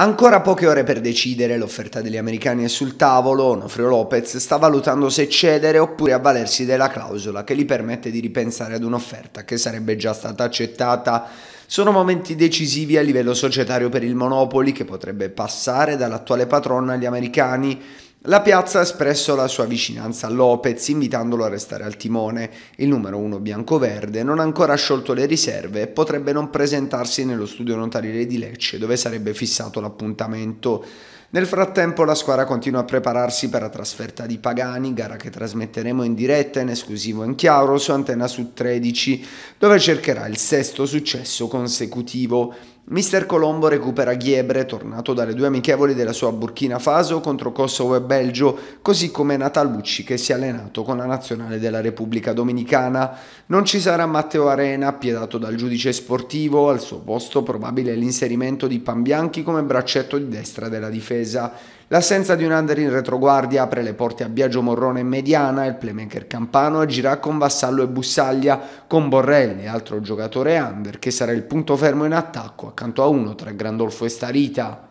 Ancora poche ore per decidere, l'offerta degli americani è sul tavolo, Onofrio Lopez sta valutando se cedere oppure avvalersi della clausola che gli permette di ripensare ad un'offerta che sarebbe già stata accettata. Sono momenti decisivi a livello societario per il Monopoli che potrebbe passare dall'attuale patrona agli americani la piazza ha espresso la sua vicinanza a Lopez invitandolo a restare al timone. Il numero 1 bianco-verde non ha ancora sciolto le riserve e potrebbe non presentarsi nello studio notarile di Lecce dove sarebbe fissato l'appuntamento. Nel frattempo la squadra continua a prepararsi per la trasferta di Pagani, gara che trasmetteremo in diretta in esclusivo in chiaro su Antenna su 13, dove cercherà il sesto successo consecutivo. Mister Colombo recupera Giebre, tornato dalle due amichevoli della sua Burkina Faso contro Kosovo e Belgio, così come Natalucci che si è allenato con la nazionale della Repubblica Dominicana. Non ci sarà Matteo Arena, piedato dal giudice sportivo, al suo posto probabile l'inserimento di Pambianchi come braccetto di destra della difesa. L'assenza di un under in retroguardia apre le porte a Biagio Morrone in mediana il playmaker campano agirà con Vassallo e Bussaglia, con Borrelli, altro giocatore under, che sarà il punto fermo in attacco accanto a uno tra Grandolfo e Starita.